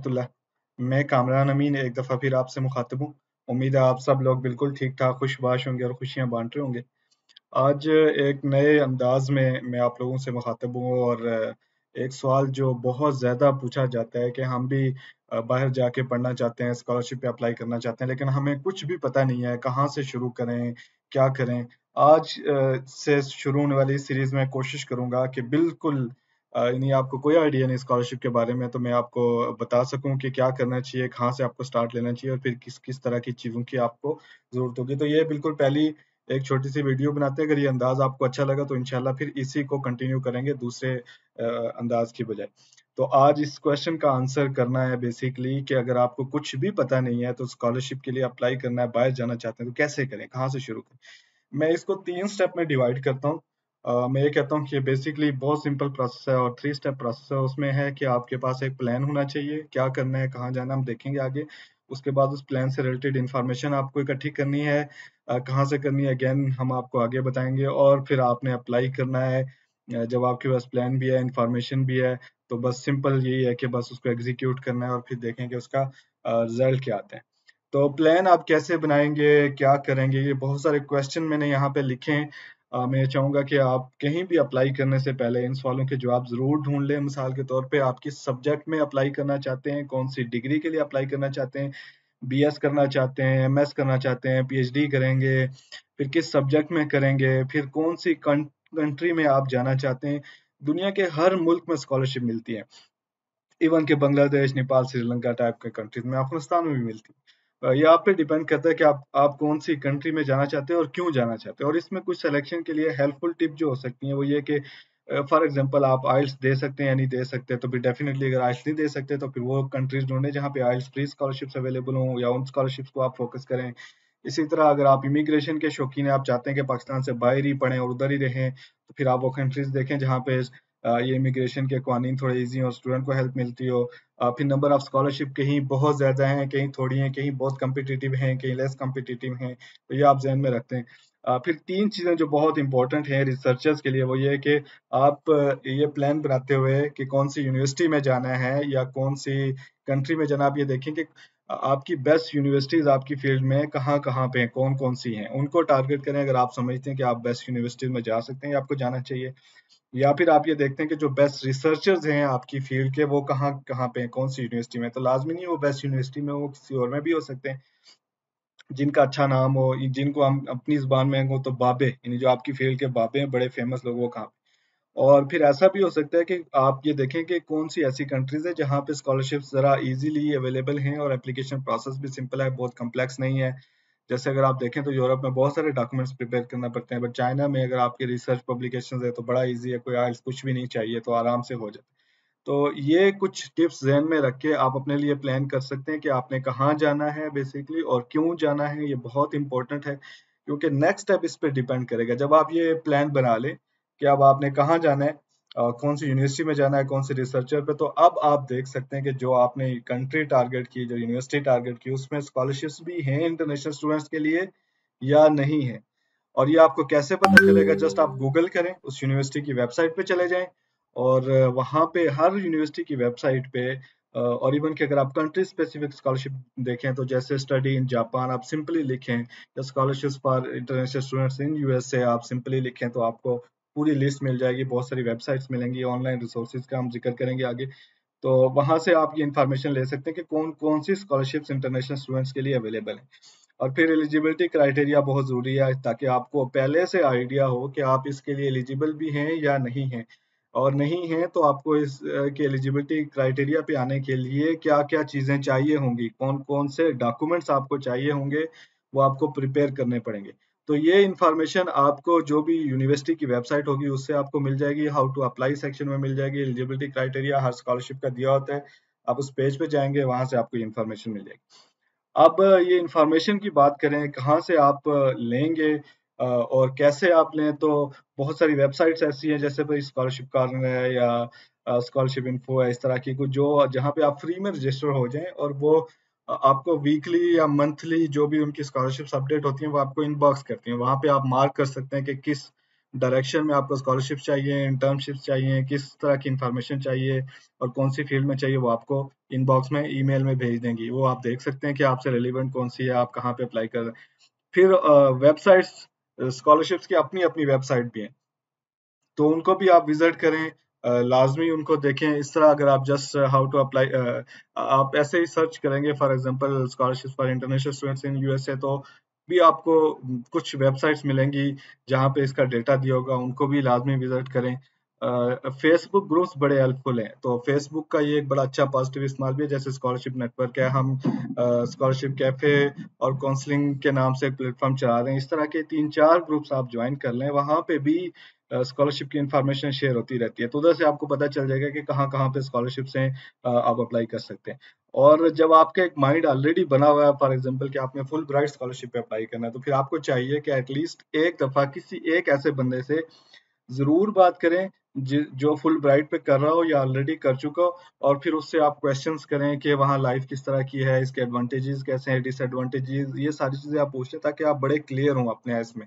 रहमतुल्लाह मैं कामरान अमीन एक दफ़ा फिर आपसे मुखातब हूँ उम्मीद है आप सब लोग बिल्कुल ठीक ठाक खुशबाश होंगे और खुशियाँ बांट रहे होंगे आज एक नए अंदाज में मैं आप लोगों से मुखातब हूँ और एक सवाल जो बहुत ज़्यादा पूछा जाता है कि हम भी बाहर जाके पढ़ना चाहते हैं स्कॉलरशिप पे अप्लाई करना चाहते हैं लेकिन हमें कुछ भी पता नहीं है कहाँ से शुरू करें क्या करें आज से शुरू होने वाली सीरीज़ में कोशिश करूंगा कि बिल्कुल यानी आपको कोई आइडिया नहीं स्कॉलरशिप के बारे में तो मैं आपको बता सकूं कि क्या करना चाहिए कहाँ से आपको स्टार्ट लेना चाहिए और फिर किस किस तरह की चीज़ों की आपको ज़रूरत होगी तो ये बिल्कुल पहली एक छोटी सी वीडियो बनाते हैं अगर ये अंदाज आपको अच्छा लगा तो इनशाला फिर इसी को कंटिन्यू करेंगे दूसरे अंदाज की बजाय तो आज इस क्वेश्चन का आंसर करना है बेसिकली कि अगर आपको कुछ भी पता नहीं है तो स्कॉलरशिप के लिए अप्लाई करना है बाहर जाना चाहते हैं तो कैसे करें कहाँ से शुरू करें मैं इसको तीन स्टेप में डिवाइड करता हूँ मैं ये कहता हूँ कि बेसिकली बहुत सिंपल प्रोसेस है और थ्री स्टेप प्रोसेस है उसमें है कि आपके पास एक प्लान होना चाहिए क्या करना है कहाँ जाना हम देखेंगे आगे उसके बाद उस प्लान से रिलेटेड इन्फॉर्मेशन आपको इकट्ठी करनी है कहाँ से करनी है अगेन हम आपको आगे बताएंगे और फिर आपने अप्लाई करना है जब आपके पास प्लान भी है इन्फॉर्मेशन भी है तो बस सिंपल यही है कि बस उसको एग्जीक्यूट करना है और फिर देखें कि उसका रिजल्ट क्या आता है तो प्लान आप कैसे बनाएंगे क्या करेंगे ये बहुत सारे क्वेश्चन मैंने यहाँ पे लिखे हैं आ, मैं चाहूंगा कि आप कहीं भी अप्लाई करने से पहले इन सवालों के जवाब ज़रूर ढूंढ लें मिसाल के तौर पे आप किस सब्जेक्ट में अप्लाई करना चाहते हैं कौन सी डिग्री के लिए अप्लाई करना चाहते हैं बी करना चाहते हैं एम करना चाहते हैं पी करेंगे फिर किस सब्जेक्ट में करेंगे फिर कौन सी कंट्री में आप जाना चाहते हैं दुनिया के हर मुल्क में स्कॉलरशिप मिलती है इवन के बांग्लादेश नेपाल श्रीलंका टाइप के कंट्रीज में अफगानिस्तान में भी मिलती है ये आप पे डिपेंड करता है कि आप आप कौन सी कंट्री में जाना चाहते हैं और क्यों जाना चाहते हैं और इसमें कुछ सिलेक्शन के लिए हेल्पफुल टिप जो हो सकती है वो ये कि फॉर एग्जाम्पल आप आइल्स दे सकते हैं या नहीं दे सकते तो फिर डेफिनेटली अगर आइल्स नहीं दे सकते तो फिर वो कंट्रीज ढूंढें जहाँ पे आइल्स फ्री स्कॉलरशिप्स अवेलेबल हों या उन स्कॉलरशिप्स को आप फोकस करें इसी तरह अगर आप इमिग्रेशन के शौकीन हैं आप चाहते हैं कि पाकिस्तान से बाहर ही पढ़ें और उधर ही रहें तो फिर आप वो कंट्रीज देखें जहाँ पे ये इमिग्रेशन के कानून थोड़े इजी हो स्टूडेंट को हेल्प मिलती हो फिर नंबर ऑफ स्कॉलरशिप कहीं बहुत ज़्यादा हैं कहीं थोड़ी हैं कहीं बहुत कम्पिटिटिव हैं कहीं लेस कम्पिटिटिव हैं तो ये आप जहन में रखते हैं फिर तीन चीज़ें जो बहुत इंपॉर्टेंट हैं रिसर्चर्स के लिए वो ये कि आप ये प्लान बनाते हुए कि कौन सी यूनिवर्सिटी में जाना है या कौन सी कंट्री में जाना आप ये देखें कि आपकी बेस्ट यूनिवर्सिटीज आपकी फील्ड में कहाँ कहाँ पे हैं कौन कौन सी हैं उनको टारगेट करें अगर आप समझते हैं कि आप बेस्ट यूनिवर्सिटीज में जा सकते हैं आपको जाना चाहिए या फिर आप ये देखते हैं कि जो बेस्ट रिसर्चर्स हैं आपकी फील्ड के वो कहाँ कहाँ पे हैं कौन सी यूनिवर्सिटी में तो लाजमी नहीं वो बेस्ट यूनिवर्सिटी में वो किसी और में भी हो सकते हैं जिनका अच्छा नाम हो जिनको हम अपनी जुबान में हो तो बाबे यानी जो आपकी फील्ड के बाबे हैं बड़े फेमस लोग वो कहाँ और फिर ऐसा भी हो सकता है कि आप ये देखें कि कौन सी ऐसी कंट्रीज है जहाँ पे स्कॉलरशिप ज़रा इजीली अवेलेबल हैं और एप्लीकेशन प्रोसेस भी सिंपल है बहुत कम्प्लेक्स नहीं है जैसे अगर आप देखें तो यूरोप में बहुत सारे डॉक्यूमेंट्स प्रिपेयर करना पड़ते हैं बट चाइना में अगर आपके रिसर्च पब्लिकेशन है तो बड़ा ईजी है कोई आइल्स कुछ भी नहीं चाहिए तो आराम से हो जाता तो ये कुछ टिप्स जहन में रख के आप अपने लिए प्लान कर सकते हैं कि आपने कहाँ जाना है बेसिकली और क्यों जाना है ये बहुत इंपॉर्टेंट है क्योंकि नेक्स्ट स्टेप इस पर डिपेंड करेगा जब आप ये प्लान बना लें कि अब आपने कहाँ जाना है और कौन सी यूनिवर्सिटी में जाना है कौन से रिसर्चर पे तो अब आप देख सकते हैं कि जो आपने कंट्री टारगेट की जो यूनिवर्सिटी टारगेट की उसमें स्कॉलरशिप्स भी हैं इंटरनेशनल स्टूडेंट्स के लिए या नहीं है और ये आपको कैसे पता चलेगा जस्ट आप गूगल करें उस यूनिवर्सिटी की वेबसाइट पे चले जाएं और वहां पे हर यूनिवर्सिटी की वेबसाइट पे और इवन कि अगर आप कंट्री स्पेसिफिक स्कॉलरशिप देखें तो जैसे स्टडी इन जापान आप सिंपली लिखें या scholarship for international students in USA आप सिंपली लिखें तो आपको पूरी लिस्ट मिल जाएगी बहुत सारी वेबसाइट्स मिलेंगी ऑनलाइन रिसोर्सेज का हम जिक्र करेंगे आगे तो वहाँ से आप ये इन्फॉर्मेशन ले सकते हैं कि कौन कौन सी स्कॉलरशिप्स इंटरनेशनल स्टूडेंट्स के लिए अवेलेबल हैं और फिर एलिजिबिलिटी क्राइटेरिया बहुत ज़रूरी है ताकि आपको पहले से आइडिया हो कि आप इसके लिए एलिजिबल भी हैं या नहीं हैं और नहीं हैं तो आपको इस के एलिजिबिलिटी क्राइटेरिया पे आने के लिए क्या क्या चीज़ें चाहिए होंगी कौन कौन से डॉक्यूमेंट्स आपको चाहिए होंगे वो आपको प्रिपेयर करने पड़ेंगे तो ये इन्फॉर्मेशन आपको जो भी यूनिवर्सिटी की वेबसाइट होगी उससे आपको मिल जाएगी हाउ टू अप्लाई सेक्शन में मिल जाएगी एलिजिबिलिटी क्राइटेरिया हर स्कॉलरशिप का दिया होता है आप उस पेज पे जाएंगे वहां से आपको इन्फॉर्मेशन मिल जाएगी अब ये इन्फॉर्मेशन की बात करें कहाँ से आप लेंगे और कैसे आप लें तो बहुत सारी वेबसाइट्स ऐसी हैं जैसे भाई स्कॉलरशिप कार्नर है या स्कॉलरशिप इन्फो है इस तरह की कुछ जो जहाँ पे आप फ्री में रजिस्टर हो जाएं और वो आपको वीकली या मंथली जो भी उनकी स्कॉलरशिप अपडेट होती है वो आपको इनबॉक्स करती है वहां पे आप मार्क कर सकते हैं कि किस डायरेक्शन में आपको स्कॉलरशिप चाहिए इंटर्नशिप चाहिए किस तरह की इंफॉर्मेशन चाहिए और कौन सी फील्ड में चाहिए वो आपको इनबॉक्स में ई में भेज देंगी वो आप देख सकते हैं कि आपसे रिलेवेंट कौन सी है आप कहाँ पे अप्लाई कर रहे हैं फिर वेबसाइट्स स्कॉलरशिप्स की अपनी अपनी वेबसाइट भी है तो उनको भी आप विजिट करें लाजमी उनको देखें इस तरह अगर आप जस्ट हाउ टू अप्लाई आप ऐसे ही सर्च करेंगे for example scholarship for international students in USA तो भी आपको कुछ वेबसाइट्स मिलेंगी जहाँ पे इसका डेटा दिया होगा उनको भी लाजमी विजिट करें फेसबुक ग्रुप्स बड़े हेल्पफुल हैं तो फेसबुक का ये एक बड़ा अच्छा पॉजिटिव इस्तेमाल भी है जैसे स्कॉलरशिप नेटवर्क है हम स्कॉलरशिप कैफे और काउंसलिंग के नाम से एक प्लेटफॉर्म चला रहे हैं इस तरह के तीन चार ग्रुप्स आप ज्वाइन कर लें वहाँ पे भी uh, स्कॉलरशिप की इन्फॉर्मेशन शेयर होती रहती है तो उधर से आपको पता चल जाएगा कि कहाँ कहाँ पे स्कॉलरशिप हैं आप अप्लाई कर सकते हैं और जब आपका एक माइंड ऑलरेडी बना हुआ है फॉर एग्जांपल कि आपने फुल ब्राइट स्कॉलरशिप पे अप्लाई करना है तो फिर आपको चाहिए कि एटलीस्ट एक दफ़ा किसी एक ऐसे बंदे से ज़रूर बात करें जो फुल ब्राइट पे कर रहा हो या ऑलरेडी कर चुका हो और फिर उससे आप क्वेश्चंस करें कि वहाँ लाइफ किस तरह की है इसके एडवांटेजेस कैसे हैं डिसएडवांटेजेस ये सारी चीज़ें आप पूछें ताकि आप बड़े क्लियर हों अपने इसमें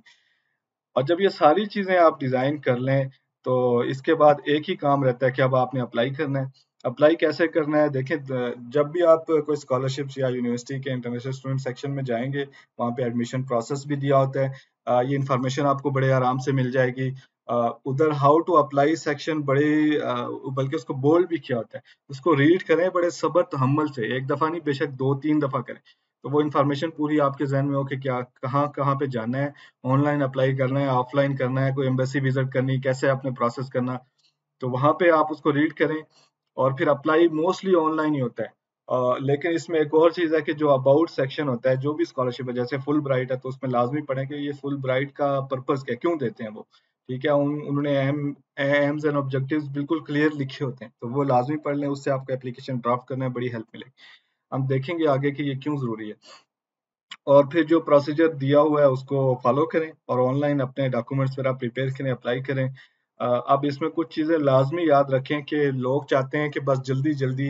और जब ये सारी चीज़ें आप डिज़ाइन कर लें तो इसके बाद एक ही काम रहता है कि अब आपने अप्लाई करना है अप्लाई कैसे करना है देखें जब भी आप कोई स्कॉलरशिप्स या यूनिवर्सिटी के इंटरनेशनल स्टूडेंट सेक्शन में जाएंगे वहाँ पे एडमिशन प्रोसेस भी दिया होता है ये इन्फॉर्मेशन आपको बड़े आराम से मिल जाएगी उधर हाउ टू अप्लाई सेक्शन बड़े बल्कि उसको बोल्ड भी किया होता है उसको रीड करें बड़े सबर तहमल से एक दफ़ा नहीं बेशक दो तीन दफ़ा करें तो वो इन्फॉर्मेशन पूरी आपके जहन में हो कि क्या कहाँ कहाँ पे जाना है ऑनलाइन अप्लाई करना है ऑफलाइन करना है कोई एम्बेसी विजिट करनी कैसे आपने प्रोसेस करना तो वहाँ पे आप उसको रीड करें और फिर अप्लाई मोस्टली ऑनलाइन ही होता है आ, लेकिन इसमें एक और चीज़ है कि जो अबाउट सेक्शन होता है जो भी स्कॉलरशिप है जैसे फुल ब्राइट है तो उसमें लाजमी पढ़े कि ये फुल ब्राइट का पर्पज़ क्या क्यों देते हैं वो ठीक है उन उन्होंने एम्स एंड ऑब्जेक्टिव्स बिल्कुल क्लियर लिखे होते हैं तो वो लाजमी पढ़ लें उससे आपको एप्लीकेशन ड्राफ्ट करने में बड़ी हेल्प मिलेगी हम देखेंगे आगे कि ये क्यों ज़रूरी है और फिर जो प्रोसीजर दिया हुआ है उसको फॉलो करें और ऑनलाइन अपने डॉक्यूमेंट्स वगैरह प्रिपेयर करें अप्लाई करें अब इसमें कुछ चीज़ें लाजमी याद रखें कि लोग चाहते हैं कि बस जल्दी जल्दी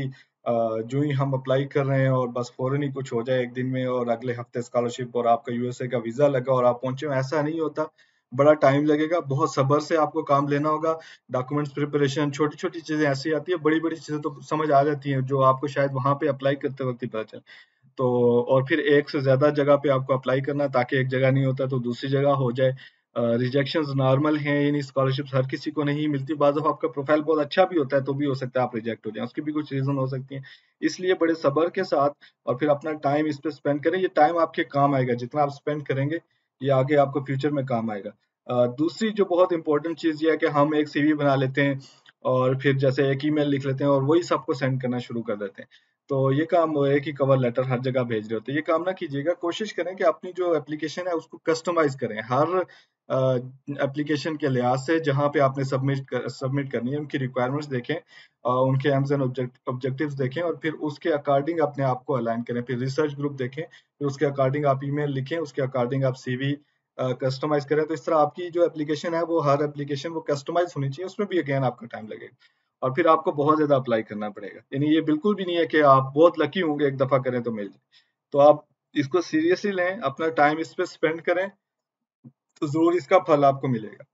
जो ही हम अप्लाई कर रहे हैं और बस फ़ौरन ही कुछ हो जाए एक दिन में और अगले हफ्ते स्कॉलरशिप और आपका यूएसए का वीज़ा लगा और आप पहुंचे ऐसा नहीं होता बड़ा टाइम लगेगा बहुत सब्र से आपको काम लेना होगा डॉक्यूमेंट्स प्रिपरेशन छोटी छोटी चीजें ऐसी आती है बड़ी बड़ी चीजें तो समझ आ जाती हैं जो आपको शायद वहां पे अप्लाई करते वक्त ही पता चले तो और फिर एक से ज्यादा जगह पे आपको अप्लाई करना ताकि एक जगह नहीं होता तो दूसरी जगह हो जाए रिजेक्शन नॉर्मल है यानी स्कॉलरशिप हर किसी को नहीं मिलती बाद आपका प्रोफाइल बहुत अच्छा भी होता है तो भी हो सकता है आप रिजेक्ट हो जाए उसकी भी कुछ रीजन हो सकती है इसलिए बड़े सबर के साथ और फिर अपना टाइम इस पर स्पेंड करें ये टाइम आपके काम आएगा जितना आप स्पेंड करेंगे ये आगे आपको फ्यूचर में काम आएगा दूसरी जो बहुत इंपॉर्टेंट चीज़ ये है कि हम एक सीवी बना लेते हैं और फिर जैसे एक ईमेल लिख लेते हैं और वही सबको सेंड करना शुरू कर देते हैं तो ये काम वो है कि कवर लेटर हर जगह भेज रहे होते हैं ये काम ना कीजिएगा कोशिश करें कि अपनी जो एप्लीकेशन है उसको कस्टमाइज करें हर एप्लीकेशन के लिहाज से जहाँ पे आपने सबमिट कर, सबमिट करनी है उनकी रिक्वायरमेंट्स देखें आ, उनके एम्स एंड ऑब्जेक्टिव देखें और फिर उसके अकॉर्डिंग अपने आप को अलाइन करें फिर रिसर्च ग्रुप देखें फिर उसके अकॉर्डिंग आप ईमेल लिखें उसके अकॉर्डिंग आप सीवी कस्टमाइज करें तो इस तरह आपकी जो एप्लीकेशन है वो हर एप्लीकेशन वो कस्टमाइज होनी चाहिए उसमें भी अगेन आपका टाइम लगेगा और फिर आपको बहुत ज्यादा अप्लाई करना पड़ेगा यानी ये बिल्कुल भी नहीं है कि आप बहुत लकी होंगे एक दफा करें तो मिल जाए तो आप इसको सीरियसली लें अपना टाइम इस पर स्पेंड करें तो जरूर इसका फल आपको मिलेगा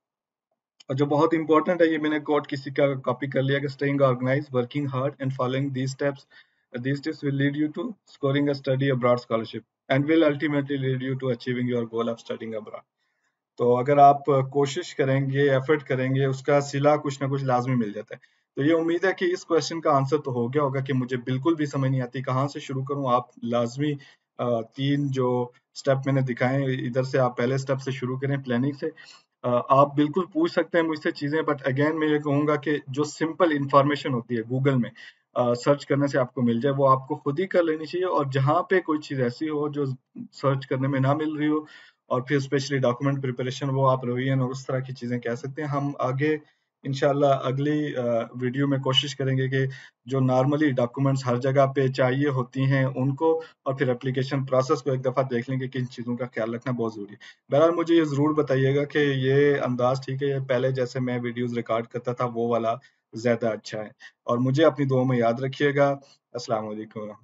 और जो बहुत इंपॉर्टेंट है ये मैंने कोट किसी का कॉपी कर लिया कि staying organise working hard and following these steps these steps will lead you to scoring a study abroad scholarship and will ultimately lead you to achieving your goal of studying abroad तो अगर आप कोशिश करेंगे effort करेंगे उसका सिला कुछ ना कुछ लाजमी मिल जाता है तो ये उम्मीद है कि इस क्वेश्चन का आंसर तो हो गया होगा कि मुझे बिल्कुल भी समझ नहीं आती कहाँ से शुरू करूँ आप लाजमी तीन जो स्टेप मैंने दिखाए इधर से आप पहले स्टेप से शुरू करें प्लानिंग से आप बिल्कुल पूछ सकते हैं मुझसे चीजें बट अगेन मैं ये कहूंगा कि जो सिंपल इंफॉर्मेशन होती है गूगल में सर्च करने से आपको मिल जाए वो आपको खुद ही कर लेनी चाहिए और जहाँ पे कोई चीज़ ऐसी हो जो सर्च करने में ना मिल रही हो और फिर स्पेशली डॉक्यूमेंट प्रिपरेशन वो आप रवियन और उस तरह की चीज़ें कह सकते हैं हम आगे इनशाला अगली वीडियो में कोशिश करेंगे कि जो नॉर्मली डॉक्यूमेंट्स हर जगह पे चाहिए होती हैं उनको और फिर एप्लीकेशन प्रोसेस को एक दफ़ा देख लेंगे किन चीज़ों का ख्याल रखना बहुत ज़रूरी है बहरहाल मुझे ये ज़रूर बताइएगा कि ये अंदाज़ ठीक है पहले जैसे मैं वीडियोस रिकॉर्ड करता था वो वाला ज़्यादा अच्छा है और मुझे अपनी दुआ में याद रखिएगा अस्सलाम